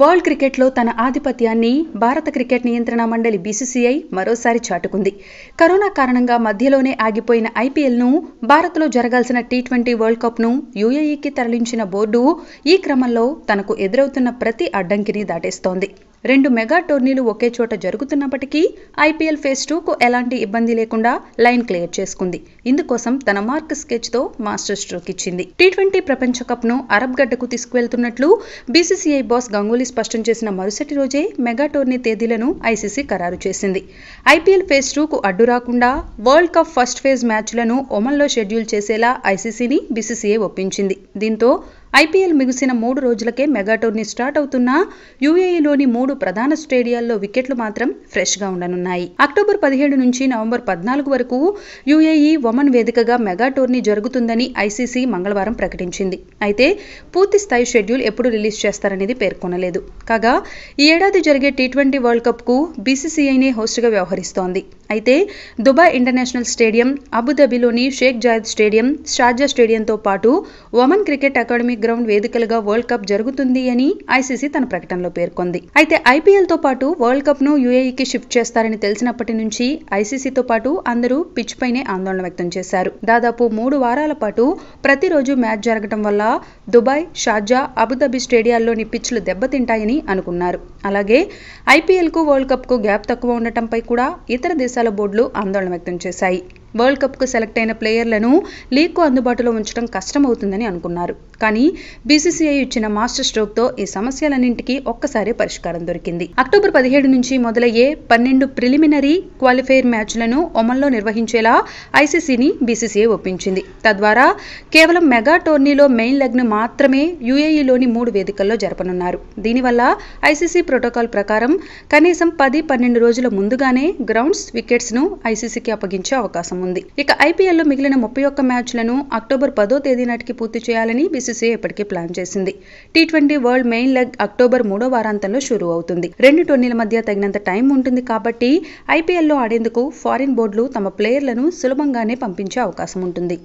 world క్రికెట్లో తన ఆధిపత్యాన్ని భారత క్రికెట్ నియంత్రణ మండలి బీసీసీఐ మరోసారి చాటుకుంది కరోనా కారణంగా మధ్యలోనే ఆగిపోయిన ఐపీఎల్ను భారత్లో జరగాల్సిన టీ ట్వంటీ వరల్డ్ కప్ను యూఏఈకి తరలించిన బోర్డు ఈ క్రమంలో తనకు ఎదురవుతున్న ప్రతి అడ్డంకిని దాటేస్తోంది రెండు మెగా టోర్నీలు ఒకే చోట జరుగుతున్నప్పటికీ ఐపీఎల్ ఫేజ్ టూకు ఎలాంటి ఇబ్బంది లేకుండా లైన్ క్లియర్ చేసుకుంది ఇందుకోసం తన మార్క్ స్కెచ్తో మాస్టర్ స్ట్రోక్ ఇచ్చింది టీ ట్వంటీ ప్రపంచ కప్ను అరబ్ గడ్డకు తీసుకువెళ్తున్నట్లు బీసీసీఐ బాస్ గంగూలీ స్పష్టం చేసిన మరుసటి రోజే మెగా టోర్నీ తేదీలను ఐసీసీ ఖరారు చేసింది ఐపీఎల్ ఫేజ్ టూకు అడ్డు రాకుండా వరల్డ్ కప్ ఫస్ట్ ఫేజ్ మ్యాచ్లను ఒమన్లో షెడ్యూల్ చేసేలా ఐసీసీని బీసీసీఐ ఒప్పించింది దీంతో ఐపీఎల్ ముగిసిన మూడు రోజులకే మెగా టోర్నీ స్టార్ట్ అవుతున్న యూఏఈలోని మూడు ప్రధాన స్టేడియాల్లో వికెట్లు మాత్రం ఫ్రెష్గా ఉండనున్నాయి అక్టోబర్ పదిహేడు నుంచి నవంబర్ పద్నాలుగు వరకు యూఏఈ ఒమన్ వేదికగా మెగా టోర్నీ జరుగుతుందని ఐసీసీ మంగళవారం ప్రకటించింది అయితే పూర్తి స్థాయి షెడ్యూల్ ఎప్పుడు రిలీజ్ చేస్తారనేది పేర్కొనలేదు కాగా ఈ ఏడాది జరిగే టీ ట్వంటీ వరల్డ్ కప్కు బీసీసీఐనే హోస్ట్గా వ్యవహరిస్తోంది అయితే దుబాయ్ ఇంటర్నేషనల్ స్టేడియం అబుదాబిలోని షేక్ జాయద్ స్టేడియం షార్జా స్టేడియంతో పాటు ఒమన్ క్రికెట్ అకాడమీ గ్రౌండ్ వేదికలుగా వరల్డ్ కప్ జరుగుతుంది అని ఐసీసీ తన ప్రకటనలో పేర్కొంది అయితే ఐపీఎల్తో పాటు వరల్డ్ కప్ను యూఏఈకి షిఫ్ట్ చేస్తారని తెలిసినప్పటి నుంచి ఐసీసీతో పాటు అందరూ పిచ్ పైనే ఆందోళన వ్యక్తం చేశారు దాదాపు మూడు వారాల పాటు ప్రతిరోజు మ్యాచ్ జరగడం వల్ల దుబాయ్ షార్జా అబుదాబి స్టేడియాల్లోని పిచ్లు దెబ్బతింటాయని అనుకున్నారు అలాగే కు వరల్డ్ కప్కు గ్యాప్ తక్కువ ఉండటంపై కూడా ఇతర దేశాలు మీసాల బోర్డులు ఆందోళన వ్యక్తం చేశాయి వరల్డ్ కప్కు సెలెక్ట్ అయిన ప్లేయర్లను లీగ్కు అందుబాటులో ఉంచడం కష్టమవుతుందని అనుకున్నారు కానీ బీసీసీఐ ఇచ్చిన మాస్టర్ స్ట్రోక్తో ఈ సమస్యలన్నింటికీ ఒక్కసారి పరిష్కారం దొరికింది అక్టోబర్ పదిహేడు నుంచి మొదలయ్యే పన్నెండు ప్రిలిమినరీ క్వాలిఫైర్ మ్యాచ్లను ఒమన్లో నిర్వహించేలా ఐసీసీని బీసీసీఐ ఒప్పించింది తద్వారా కేవలం మెగా టోర్నీలో మెయిన్ లెగ్ను మాత్రమే యూఏఈలోని మూడు వేదికల్లో జరపనున్నారు దీనివల్ల ఐసీసీ ప్రోటోకాల్ ప్రకారం కనీసం పది పన్నెండు రోజుల ముందుగానే గ్రౌండ్స్ వికెట్స్ను ఐసీసీకి అప్పగించే అవకాశం ఉంది ఉంది ఇక ఐపీఎల్లో మిగిలిన ముప్పై ఒక్క మ్యాచ్లను అక్టోబర్ పదో తేదీ నాటికి పూర్తి చేయాలని బీసీసీఐ ఇప్పటికే ప్లాన్ చేసింది T twenty World main leg October మూడో వారాంతంలో షురూ అవుతుంది రెండు టోర్నీల మధ్య తగినంత టైం ఉంటుంది కాబట్టి ఐపీఎల్లో ఆడేందుకు ఫారిన్ బోర్డులు తమ ప్లేయర్లను సులభంగానే పంపించే అవకాశం ఉంటుంది